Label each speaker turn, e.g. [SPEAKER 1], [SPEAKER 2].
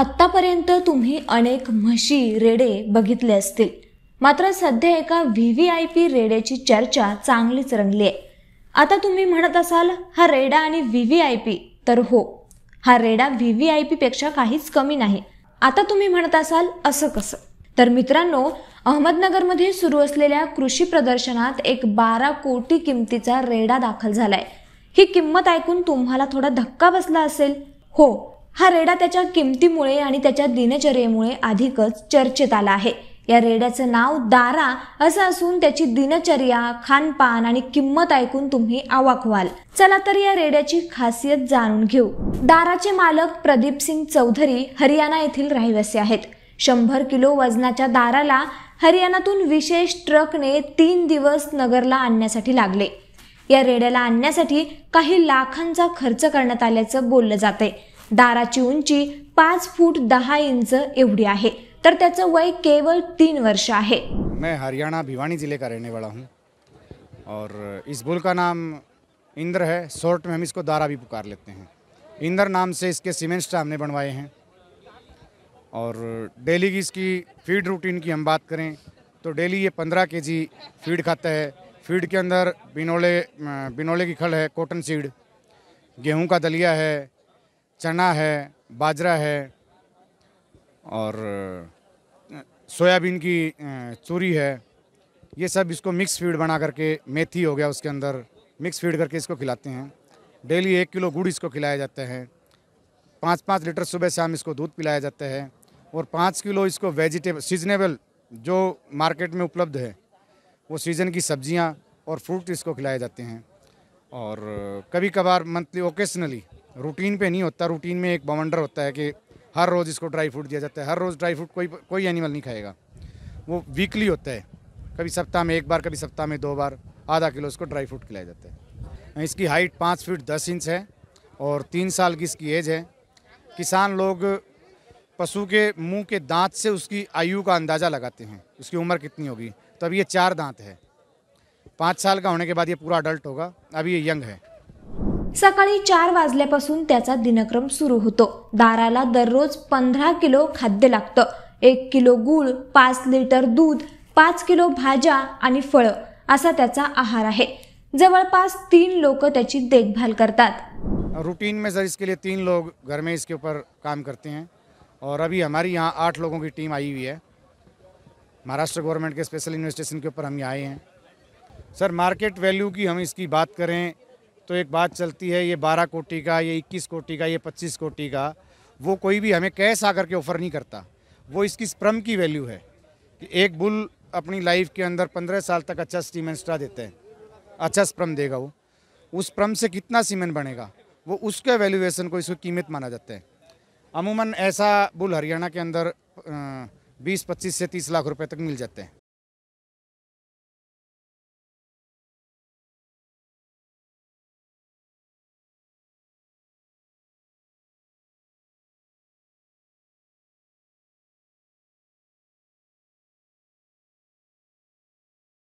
[SPEAKER 1] आत्तापर्यंत तुम्ही अनेक म्हशी रेडे बघितले असतील मात्र सध्या एका व्ही व्ही आय पी रेड्याची चर्चा चांगलीच रंगली आहे आता तुम्ही म्हणत असाल हा रेडा आणि व्ही व्ही आय पी तर हो हा रेडा व्ही व्ही आय पीपेक्षा काहीच कमी नाही आता तुम्ही म्हणत असाल असं कसं तर मित्रांनो अहमदनगरमध्ये सुरू असलेल्या कृषी प्रदर्शनात एक बारा कोटी किमतीचा रेडा दाखल झालाय ही किंमत ऐकून तुम्हाला थोडा धक्का बसला असेल हो हा रेडा त्याच्या किमतीमुळे आणि त्याच्या दिनचर्येमुळे अधिकच चर्चेत आला आहे या रेड्याचं नाव दारा असं असून त्याची दिनचर्या खानपान आणि किंमत ऐकून तुम्ही आवाक व्हाल चला तर या रेड्याची खासियत जाणून घेऊ दाराचे मालक प्रदीप सिंग चौधरी हरियाणा येथील रहिवासी आहेत शंभर किलो वजनाच्या दाराला हरियाणातून विशेष ट्रकने तीन दिवस नगरला आणण्यासाठी लागले या रेड्याला आणण्यासाठी काही लाखांचा खर्च करण्यात आल्याचं बोललं जाते दाराची उंची पाच फूट दहा इंच एवढी आहे तर त्याचं वय केवळ तीन वर्ष आहे
[SPEAKER 2] मैं हरियाणा भिवानी जिले का रहने वाला हूँ और इस बुल का नाम इंद्र है शॉर्ट में हम इसको दारा भी पुकार लेते हैं इंद्र नाम से इसके सीमेंट स्टा हमने बनवाए हैं और डेली की इसकी फीड रूटीन की हम बात करें तो डेली ये पंद्रह के जी फीड खाता है फीड के अंदर बिनोले बिनोले की खल है कॉटन सीड गेहूं का दलिया है चना है बाजरा है और सोयाबीन की चूरी है ये सब इसको मिक्स फीड बना करके मेथी हो गया उसके अंदर मिक्स फीड करके इसको खिलाते हैं डेली एक किलो गुड़ इसको खिलाया जाता है पाँच पाँच लीटर सुबह शाम इसको दूध पिलाया जाता है और पाँच किलो इसको वेजिटेबल सीजनेबल जो मार्केट में उपलब्ध है वो सीज़न की सब्जियां और फ्रूट इसको खिलाए जाते हैं और कभी कभार मंथली ओकेशनली रूटीन पे नहीं होता रूटीन में एक बवंडर होता है कि हर रोज़ इसको ड्राई फ्रूट दिया जाता है हर रोज़ ड्राई फ्रूट कोई कोई एनिमल नहीं खाएगा वो वीकली होता है कभी सप्ताह में एक बार कभी सप्ताह में दो बार आधा किलो इसको ड्राई फ्रूट खिलाया जाता है इसकी हाइट पाँच फीट दस इंच है और तीन साल की इसकी एज है किसान लोग पशु के मुंह के दांत से उसकी आयु का अंदाज़ा लगाते हैं उसकी उम्र कितनी होगी तो अभी ये चार दांत है पाँच साल का होने के बाद ये पूरा अडल्ट होगा अभी ये यंग है
[SPEAKER 1] सकाळी चार वाजल्यापासून त्याचा दिनक्रम सुरू होतो दाराला दररोज पंधरा किलो खाद्य लागतं एक किलो गूळ पाच लिटर दूध पाच किलो भाज्या आणि फळं असा त्याचा आहार आहे जवळपास तीन लोक त्याची देखभाल करतात
[SPEAKER 2] रुटीन में सर इसके लिए तीन लोग घर में इसके ऊपर काम करते हैं और अभी हमारी यहाँ आठ लोगों की टीम आई हुई है महाराष्ट्र गवर्नमेंट के स्पेशल इन्वेस्टेशन के ऊपर हम यहाँ आए हैं सर मार्केट वैल्यू की हम इसकी बात करें तो एक बात चलती है ये बारह कोटी का ये इक्कीस कोटी का ये पच्चीस कोटी का वो कोई भी हमें कैश आकर के ऑफ़र नहीं करता वो इसकी स्प्रम की वैल्यू है कि एक बुल अपनी लाइफ के अंदर पंद्रह साल तक अच्छा सीमेंट देते हैं अच्छा स्प्रम देगा वो उस प्रम से कितना सीमेंट बनेगा वो उसके वैल्यूएसन को इसको कीमत माना जाता है अमूमन ऐसा बुल हरियाणा के अंदर बीस पच्चीस से तीस लाख रुपये तक मिल जाते हैं